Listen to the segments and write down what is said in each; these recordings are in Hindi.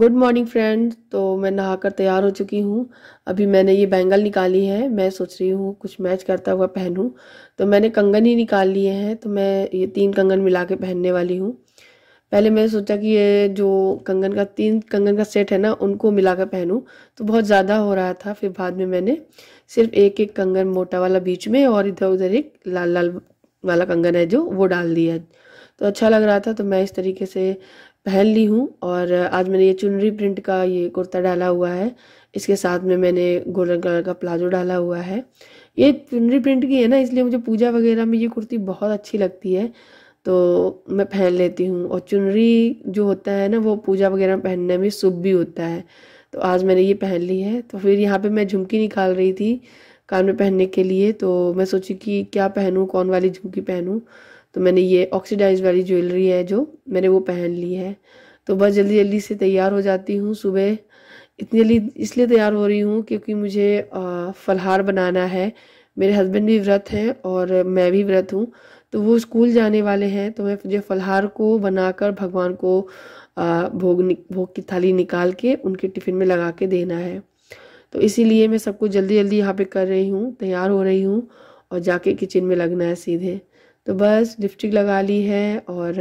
गुड मॉर्निंग फ्रेंड तो मैं नहाकर तैयार हो चुकी हूँ अभी मैंने ये बैंगल निकाली है मैं सोच रही हूँ कुछ मैच करता हुआ पहनूँ तो मैंने कंगन ही निकाल लिए हैं तो मैं ये तीन कंगन मिला के पहनने वाली हूँ पहले मैंने सोचा कि ये जो कंगन का तीन कंगन का सेट है ना उनको मिला कर पहनूँ तो बहुत ज़्यादा हो रहा था फिर बाद में मैंने सिर्फ एक एक कंगन मोटा वाला बीच में और इधर उधर एक लाल लाल वाला कंगन है जो वो डाल दिया तो अच्छा लग रहा था तो मैं इस तरीके से पहन ली हूँ और आज मैंने ये चुनरी प्रिंट का ये कुर्ता डाला हुआ है इसके साथ में मैंने गोल्डन कलर का प्लाजो डाला हुआ है ये चुनरी प्रिंट की है ना इसलिए मुझे पूजा वगैरह में ये कुर्ती बहुत अच्छी लगती है तो मैं पहन लेती हूँ और चुनरी जो होता है ना वो पूजा वगैरह में पहनने में शुभ भी होता है तो आज मैंने ये पहन ली है तो फिर यहाँ पे मैं झुमकी निकाल रही थी कान में पहनने के लिए तो मैं सोची कि क्या पहनूँ कौन वाली झुमकी पहनूँ तो मैंने ये ऑक्सीडाइज वाली ज्वेलरी है जो मैंने वो पहन ली है तो बस जल्दी जल्दी से तैयार हो जाती हूँ सुबह इतनी जल्दी इसलिए तैयार हो रही हूँ क्योंकि मुझे फलहार बनाना है मेरे हस्बैंड भी व्रत हैं और मैं भी व्रत हूँ तो वो स्कूल जाने वाले हैं तो मैं मुझे फलहार को बनाकर भगवान को भोग भोग की थाली निकाल के उनके टिफ़िन में लगा के देना है तो इसीलिए मैं सब कुछ जल्दी जल्दी यहाँ पे कर रही हूँ तैयार हो रही हूँ और जाके किचन में लगना है सीधे तो बस लिपस्टिक लगा ली है और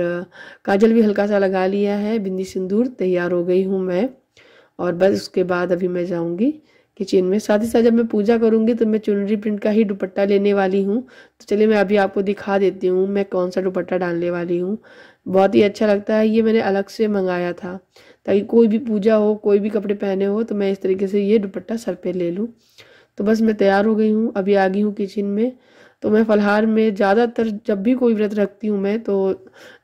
काजल भी हल्का सा लगा लिया है बिंदी सिंदूर तैयार हो गई हूँ मैं और बस उसके बाद अभी मैं जाऊँगी किचन में साथ ही साथ जब मैं पूजा करूँगी तो मैं चुनरी प्रिंट का ही दुपट्टा लेने वाली हूँ तो चलिए मैं अभी आपको दिखा देती हूँ मैं कौन सा दुपट्टा डालने वाली हूँ बहुत ही अच्छा लगता है ये मैंने अलग से मंगाया था ताकि कोई भी पूजा हो कोई भी कपड़े पहने हो तो मैं इस तरीके से ये दुपट्टा सर पर ले लूँ तो बस मैं तैयार हो गई हूँ अभी आ गई हूँ किचन में तो मैं फलहार में ज़्यादातर जब भी कोई व्रत रखती हूँ मैं तो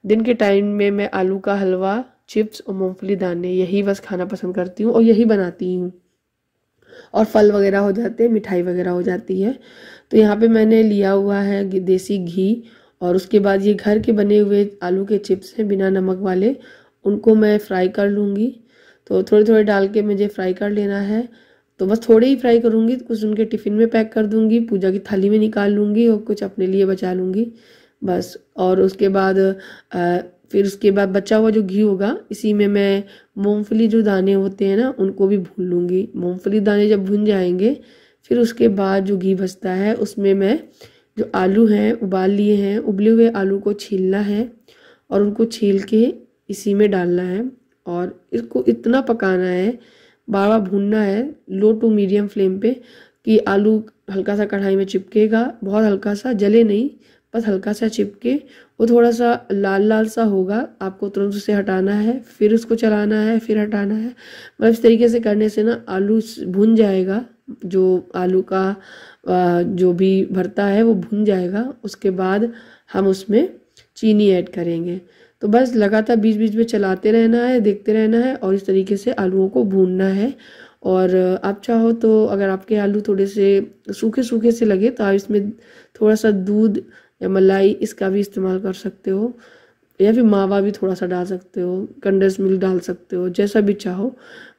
दिन के टाइम में मैं आलू का हलवा चिप्स और मूँगफली दाने यही बस खाना पसंद करती हूँ और यही बनाती हूँ और फल वगैरह हो जाते हैं मिठाई वगैरह हो जाती है तो यहाँ पे मैंने लिया हुआ है देसी घी और उसके बाद ये घर के बने हुए आलू के चिप्स हैं बिना नमक वाले उनको मैं फ्राई कर लूँगी तो थोड़े थोड़े डाल के मुझे फ्राई कर लेना है तो बस थोड़े ही फ्राई करूँगी कुछ उनके टिफ़िन में पैक कर दूँगी पूजा की थाली में निकाल लूँगी और कुछ अपने लिए बचा लूँगी बस और उसके बाद आ, फिर उसके बाद बचा हुआ जो घी होगा इसी में मैं मूंगफली जो दाने होते हैं ना उनको भी भून लूँगी मूंगफली दाने जब भुन जाएंगे फिर उसके बाद जो घी बचता है उसमें मैं जो आलू हैं उबाल लिए हैं उबले हुए आलू को छीलना है और उनको छील के इसी में डालना है और इसको इतना पकाना है बार बार भूनना है लो टू मीडियम फ्लेम पे कि आलू हल्का सा कढ़ाई में चिपकेगा बहुत हल्का सा जले नहीं बस हल्का सा चिपके वो थोड़ा सा लाल लाल सा होगा आपको तुरंत उसे हटाना है फिर उसको चलाना है फिर हटाना है मतलब इस तरीके से करने से ना आलू भुन जाएगा जो आलू का जो भी भरता है वो भुन जाएगा उसके बाद हम उसमें चीनी ऐड करेंगे तो बस लगातार बीच बीच में चलाते रहना है देखते रहना है और इस तरीके से आलूओं को भूनना है और आप चाहो तो अगर आपके आलू थोड़े से सूखे सूखे से लगे तो आप इसमें थोड़ा सा दूध या मलाई इसका भी इस्तेमाल कर सकते हो या फिर मावा भी थोड़ा सा डाल सकते हो कंडेंस मिल्क डाल सकते हो जैसा भी चाहो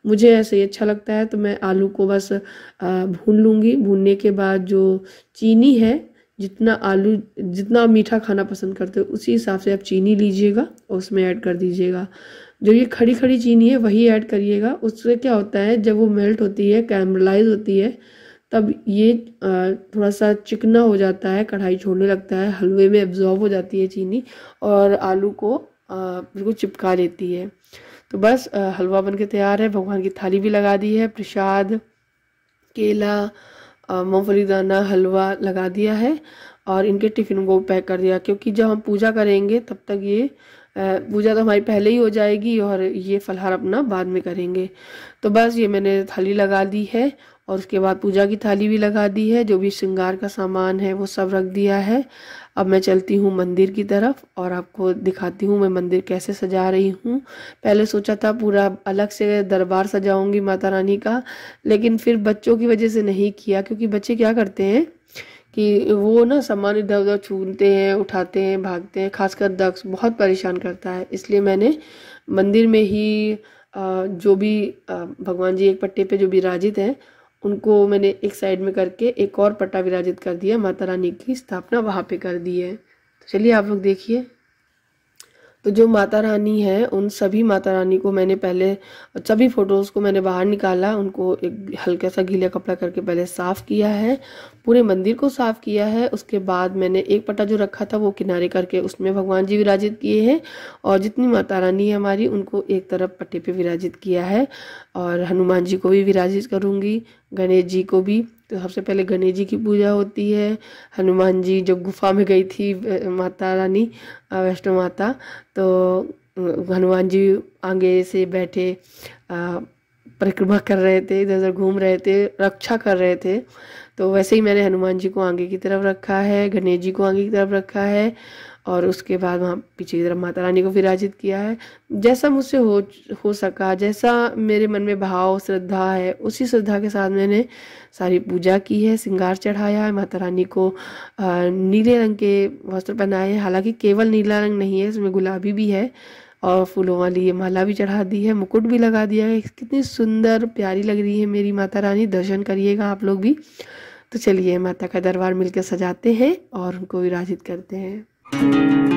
मुझे ऐसे ही अच्छा लगता है तो मैं आलू को बस भून लूँगी भूनने के बाद जो चीनी है जितना आलू जितना मीठा खाना पसंद करते हो उसी हिसाब से आप चीनी लीजिएगा और उसमें ऐड कर दीजिएगा जो ये खड़ी खड़ी चीनी है वही ऐड करिएगा उससे क्या होता है जब वो मेल्ट होती है कैमलाइज होती है तब ये थोड़ा सा चिकना हो जाता है कढ़ाई छोड़ने लगता है हलवे में एब्जॉर्ब हो जाती है चीनी और आलू को बिल्कुल चिपका लेती है तो बस हलवा बन के तैयार है भगवान की थाली भी लगा दी है प्रसाद केला मूँगफली दाना हलवा लगा दिया है और इनके टिफ़िन को पैक कर दिया क्योंकि जब हम पूजा करेंगे तब तक ये पूजा तो हमारी पहले ही हो जाएगी और ये फलहार अपना बाद में करेंगे तो बस ये मैंने थाली लगा दी है और उसके बाद पूजा की थाली भी लगा दी है जो भी श्रृंगार का सामान है वो सब रख दिया है अब मैं चलती हूँ मंदिर की तरफ और आपको दिखाती हूँ मैं मंदिर कैसे सजा रही हूँ पहले सोचा था पूरा अलग से दरबार सजाऊंगी माता रानी का लेकिन फिर बच्चों की वजह से नहीं किया क्योंकि बच्चे क्या करते हैं कि वो ना सामान इधर उधर छूनते हैं उठाते हैं भागते हैं खासकर दक्ष बहुत परेशान करता है इसलिए मैंने मंदिर में ही जो भी भगवान जी एक पट्टे पे जो विराजित हैं उनको मैंने एक साइड में करके एक और पट्टा विराजित कर दिया माता रानी की स्थापना वहाँ पे कर दी है तो चलिए आप लोग देखिए तो जो माता रानी है उन सभी माता रानी को मैंने पहले सभी फ़ोटोज़ को मैंने बाहर निकाला उनको एक हल्का सा गीला कपड़ा करके पहले साफ़ किया है पूरे मंदिर को साफ किया है उसके बाद मैंने एक पट्टा जो रखा था वो किनारे करके उसमें भगवान जी विराजित किए हैं और जितनी माता रानी है हमारी उनको एक तरफ पट्टे पे विराजित किया है और हनुमान जी को भी विराजित करूँगी गणेश जी को भी तो सबसे पहले गणेश जी की पूजा होती है हनुमान जी जब गुफा में गई थी माता रानी वैष्णो माता तो हनुमान जी आगे से बैठे परिक्रमा कर रहे थे इधर उधर घूम रहे थे रक्षा कर रहे थे तो वैसे ही मैंने हनुमान जी को आगे की तरफ रखा है गणेश जी को आगे की तरफ रखा है और उसके बाद वहाँ पीछे की तरफ माता रानी को विराजित किया है जैसा मुझसे हो हो सका जैसा मेरे मन में भाव श्रद्धा है उसी श्रद्धा के साथ मैंने सारी पूजा की है श्रृंगार चढ़ाया है माता रानी को नीले रंग के वस्त्र पहनाए हैं हालांकि केवल नीला रंग नहीं है इसमें गुलाबी भी है और फूलों वाली ये माला भी चढ़ा दी है मुकुट भी लगा दिया है कितनी सुंदर प्यारी लग रही है मेरी माता रानी दर्शन करिएगा आप लोग भी तो चलिए माता का दरबार मिलकर सजाते हैं और उनको विराजित करते हैं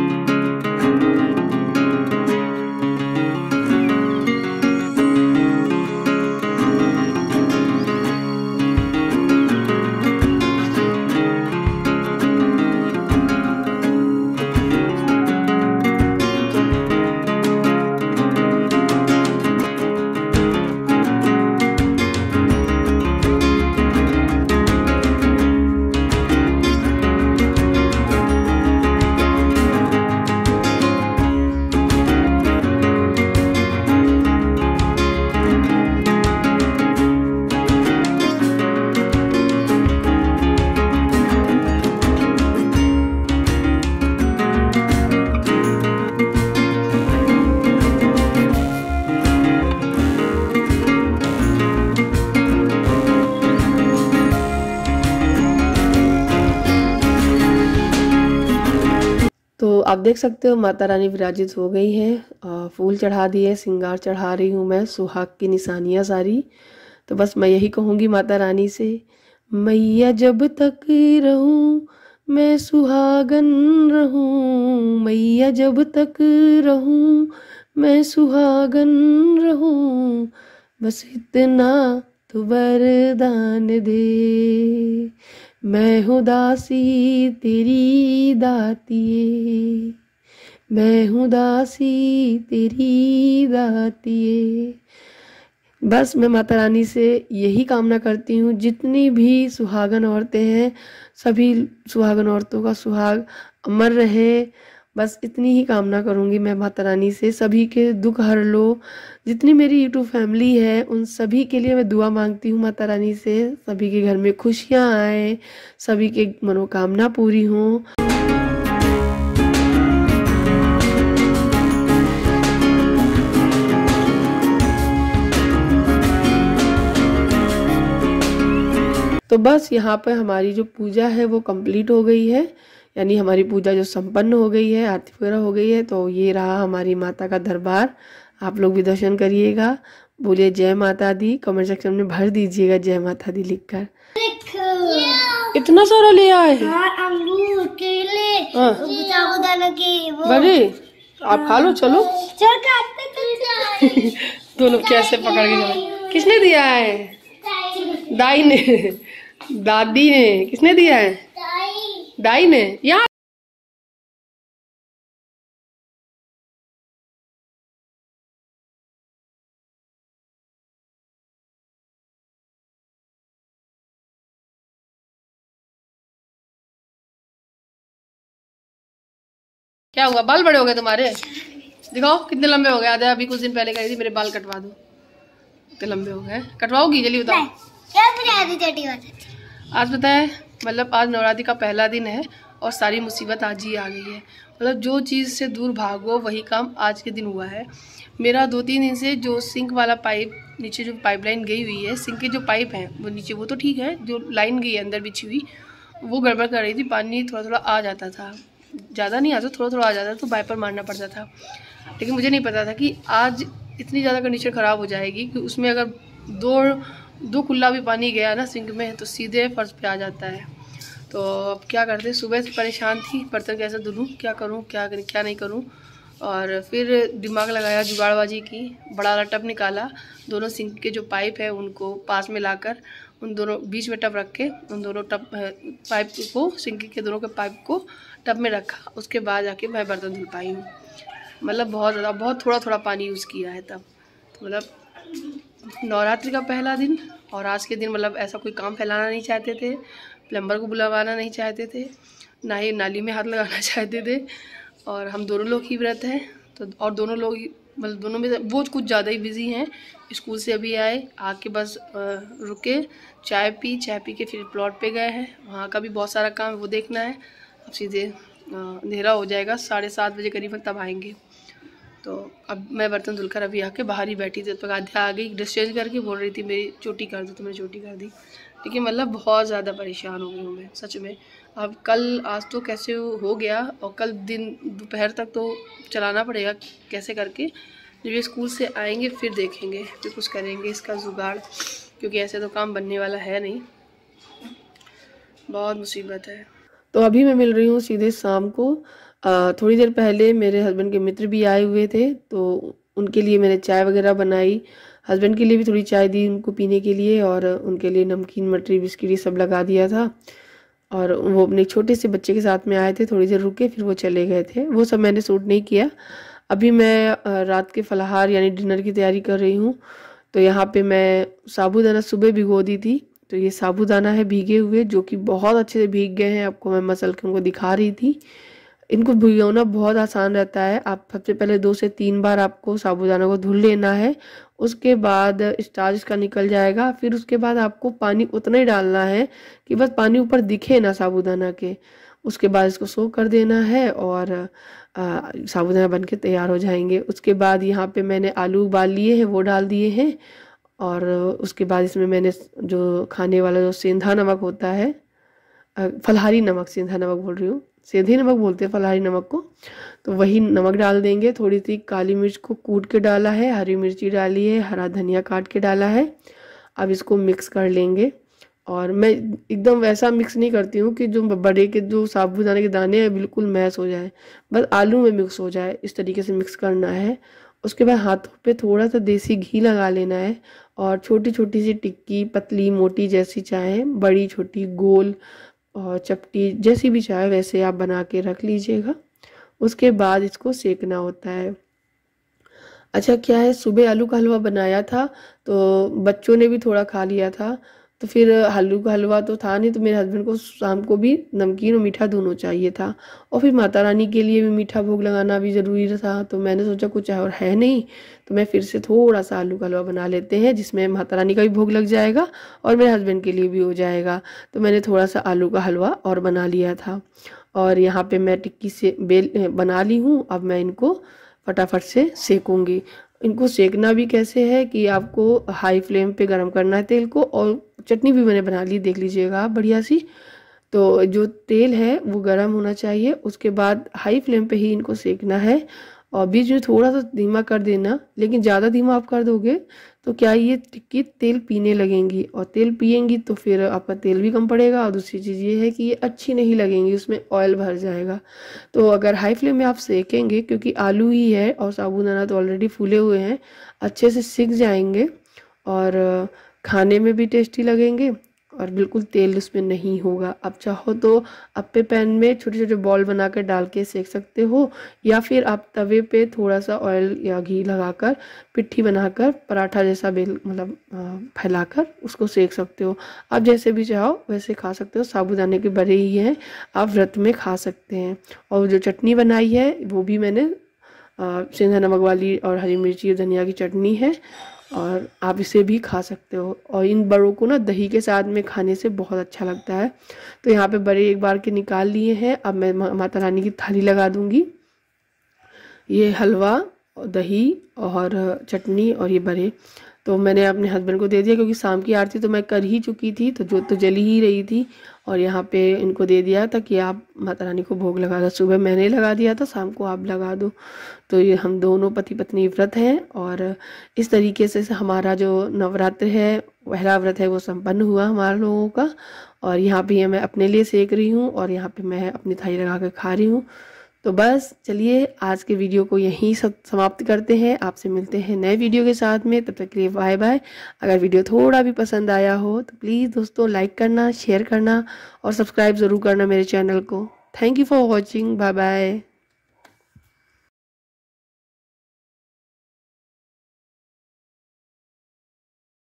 आप देख सकते हो माता रानी विराजित हो गई हैं फूल चढ़ा दिए सिंगार चढ़ा रही हूँ मैं सुहाग की निशानियाँ सारी तो बस मैं यही कहूँगी माता रानी से मैया जब तक रहूँ मैं सुहागन रहूँ मैया जब तक रहूँ मैं सुहागन रहूँ बस इतना तो वरदान दे मैं हूँ दासी तेरी दातिए मैं हूँ दासी तेरी दातिए बस मैं माता रानी से यही कामना करती हूँ जितनी भी सुहागन औरतें हैं सभी सुहागन औरतों का सुहाग अमर रहे बस इतनी ही कामना करूंगी मैं माता रानी से सभी के दुख हर लो जितनी मेरी यूट्यूब फैमिली है उन सभी के लिए मैं दुआ मांगती हूँ माता रानी से सभी के घर में खुशियाँ आए सभी के मनोकामना पूरी हों तो बस यहाँ पर हमारी जो पूजा है वो कंप्लीट हो गई है यानी हमारी पूजा जो संपन्न हो गई है आरती वगैरह हो गई है तो ये रहा हमारी माता का दरबार आप लोग भी दर्शन करिएगा बोलिए जय माता दी कमेंट सेक्शन में भर दीजिएगा जय माता दी लिख कर इतना सारा ले आए हाँ, हाँ। बड़ी आप खा लो चलो तो दोनों कैसे पकड़ के किसने दिया है दाई ने दादी ने किसने दिया है डाई में ja क्या हुआ बाल बड़े हो गए तुम्हारे दिखाओ कितने लंबे हो गए आधे अभी कुछ दिन पहले कह रही थी मेरे बाल कटवा दो कितने लंबे हो गए कटवाओगी जल्दी बताओ आज बताए मतलब आज नवरात्रि का पहला दिन है और सारी मुसीबत आज ही आ गई है मतलब जो चीज़ से दूर भागो वही काम आज के दिन हुआ है मेरा दो तीन दिन से जो सिंक वाला पाइप नीचे जो पाइपलाइन गई हुई है सिंक के जो पाइप हैं वो नीचे वो तो ठीक है जो लाइन गई है अंदर बिछी हुई वो गड़बड़ कर रही थी पानी थोड़ा थोड़ा आ जाता था ज़्यादा नहीं आता थोड़ा थोड़ा आ जाता तो वाइपर मारना पड़ता था लेकिन मुझे नहीं पता था कि आज इतनी ज़्यादा कंडीशन ख़राब हो जाएगी कि उसमें अगर दो दो कुल्ला भी पानी गया ना सिंक में तो सीधे फर्श पे आ जाता है तो अब क्या करते सुबह से परेशान थी बर्तन कैसे धुलूँ क्या करूँ क्या कर, क्या नहीं करूँ और फिर दिमाग लगाया जुगाड़बाजी की बड़ा वाला टब निकाला दोनों सिंक के जो पाइप है उनको पास में लाकर उन दोनों बीच में टब रख के उन दोनों टब पाइप को सिंक के दोनों के पाइप को टब में रखा उसके बाद जाके मैं बर्तन धुल पाई हूँ मतलब बहुत ज़्यादा बहुत थोड़ा थोड़ा पानी यूज़ किया है तब तो मतलब नवरात्रि का पहला दिन और आज के दिन मतलब ऐसा कोई काम फैलाना नहीं चाहते थे प्लम्बर को बुलवाना नहीं चाहते थे ना ही नाली में हाथ लगाना चाहते थे और हम दोनों लोग ही व्रत हैं तो और दोनों लोग मतलब दोनों में वो कुछ ज़्यादा ही बिज़ी हैं स्कूल से अभी आए आके बस रुके चाय पी चाय पी के फिर प्लॉट पे गए हैं वहाँ का भी बहुत सारा काम वो देखना है अब सीधे अंधेरा हो जाएगा साढ़े सात बजे करीबन तब आएंगे तो अब मैं बर्तन धुलकर अभी आके बाहर ही बैठी थी तो आध्या आ गई डिस्चेंज करके बोल रही थी मेरी चोटी कर दो तो मैंने चोटी कर दी लेकिन मतलब बहुत ज़्यादा परेशान हो गई हूँ मैं सच में अब कल आज तो कैसे हो गया और कल दिन दोपहर तक तो चलाना पड़ेगा कैसे करके जब ये स्कूल से आएंगे फिर देखेंगे फिर कुछ करेंगे इसका जुगाड़ क्योंकि ऐसे तो काम बनने वाला है नहीं बहुत मुसीबत है तो अभी मैं मिल रही हूँ सीधे शाम को थोड़ी देर पहले मेरे हस्बैंड के मित्र भी आए हुए थे तो उनके लिए मैंने चाय वगैरह बनाई हस्बैंड के लिए भी थोड़ी चाय दी उनको पीने के लिए और उनके लिए नमकीन मटरी बिस्किट ये सब लगा दिया था और वो अपने छोटे से बच्चे के साथ में आए थे थोड़ी देर रुके फिर वो चले गए थे वो सब मैंने सूट नहीं किया अभी मैं रात के फलाहार यानी डिनर की तैयारी कर रही हूँ तो यहाँ पे मैं साबूदाना सुबह भिगो दी थी तो ये साबूदाना है भीगे हुए जो कि बहुत अच्छे से भीग गए हैं आपको मैं मसल के उनको दिखा रही थी इनको भिगोना बहुत आसान रहता है आप सबसे पहले दो से तीन बार आपको साबुदाना को धुल लेना है उसके बाद स्टार्च इसका निकल जाएगा फिर उसके बाद आपको पानी उतना ही डालना है कि बस पानी ऊपर दिखे ना साबुदाना के उसके बाद इसको सो कर देना है और साबुदाना बन के तैयार हो जाएंगे उसके बाद यहाँ पे मैंने आलू उबाल लिए हैं वो डाल दिए हैं और उसके बाद इसमें मैंने जो खाने वाला जो सेंधा नमक होता है फलहारी नमक सेंधा नमक बोल रही हूँ सीधे नमक बोलते हैं फलाहारी नमक को तो वही नमक डाल देंगे थोड़ी सी काली मिर्च को कूट के डाला है हरी मिर्ची डाली है हरा धनिया काट के डाला है अब इसको मिक्स कर लेंगे और मैं एकदम वैसा मिक्स नहीं करती हूँ कि जो बड़े के जो साबुदाने के दाने हैं बिल्कुल मैस हो जाए बस आलू में मिक्स हो जाए इस तरीके से मिक्स करना है उसके बाद हाथों पे थोड़ा सा देसी घी लगा लेना है और छोटी छोटी सी टिक्की पतली मोटी जैसी चाहे बड़ी छोटी गोल और चपटी जैसी भी चाहे वैसे आप बना के रख लीजिएगा उसके बाद इसको सेकना होता है अच्छा क्या है सुबह आलू का हलवा बनाया था तो बच्चों ने भी थोड़ा खा लिया था तो फिर आलू का हलवा तो था नहीं तो मेरे हस्बैंड को शाम को भी नमकीन और मीठा दोनों चाहिए था और फिर माता रानी के लिए भी मीठा भोग लगाना भी ज़रूरी था तो मैंने सोचा कुछ और है नहीं तो मैं फिर से थोड़ा सा आलू का हलवा बना लेते हैं जिसमें माता रानी का भी भोग लग जाएगा और मेरे हस्बैंड के लिए भी हो जाएगा तो मैंने थोड़ा सा आलू का हलवा और बना लिया था और यहाँ पे मैं टिक्की से बेल बना ली हूँ अब मैं इनको फटाफट से सेकूँगी इनको सेकना भी कैसे है कि आपको हाई फ्लेम पे गर्म करना है तेल को और चटनी भी मैंने बना ली देख लीजिएगा आप बढ़िया सी तो जो तेल है वो गर्म होना चाहिए उसके बाद हाई फ्लेम पे ही इनको सेकना है और बीच में थोड़ा सा धीमा कर देना लेकिन ज़्यादा धीमा आप कर दोगे तो क्या ये टिक्की तेल पीने लगेंगी और तेल पियेंगी तो फिर आपका तेल भी कम पड़ेगा और दूसरी चीज़ ये है कि ये अच्छी नहीं लगेंगी उसमें ऑयल भर जाएगा तो अगर हाई फ्लेम में आप सेकेंगे क्योंकि आलू ही है और साबुदाना तो ऑलरेडी फूले हुए हैं अच्छे से सीख जाएंगे और खाने में भी टेस्टी लगेंगे और बिल्कुल तेल उसमें नहीं होगा आप चाहो तो अप्पे पैन में छोटे छोटे बॉल बना कर डाल के सेक सकते हो या फिर आप तवे पे थोड़ा सा ऑयल या घी लगाकर पिट्ठी बनाकर पराठा जैसा बेल मतलब फैलाकर उसको सेक सकते हो आप जैसे भी चाहो वैसे खा सकते हो साबुदाने के बड़े ही हैं आप व्रत में खा सकते हैं और जो चटनी बनाई है वो भी मैंने सेंधा नमक वाली और हरी मिर्ची और धनिया की चटनी है और आप इसे भी खा सकते हो और इन बड़ों को ना दही के साथ में खाने से बहुत अच्छा लगता है तो यहाँ पे बड़े एक बार के निकाल लिए हैं अब मैं माता रानी की थाली लगा दूँगी ये हलवा दही और चटनी और ये बड़े तो मैंने अपने हस्बैंड को दे दिया क्योंकि शाम की आरती तो मैं कर ही चुकी थी तो जो तो जली ही रही थी और यहाँ पे इनको दे दिया था कि आप माता रानी को भोग लगा दो सुबह मैंने लगा दिया था शाम को आप लगा दो तो ये हम दोनों पति पत्नी व्रत हैं और इस तरीके से हमारा जो नवरात्र है पहला व्रत है वो संपन्न हुआ हमारे लोगों का और यहाँ पर मैं अपने लिए सेक रही हूँ और यहाँ पर मैं अपनी थाई लगा कर खा रही हूँ तो बस चलिए आज के वीडियो को यहीं समाप्त करते हैं आपसे मिलते हैं नए वीडियो के साथ में तब तक के लिए बाय बाय अगर वीडियो थोड़ा भी पसंद आया हो तो प्लीज़ दोस्तों लाइक करना शेयर करना और सब्सक्राइब ज़रूर करना मेरे चैनल को thank you for watching bye bye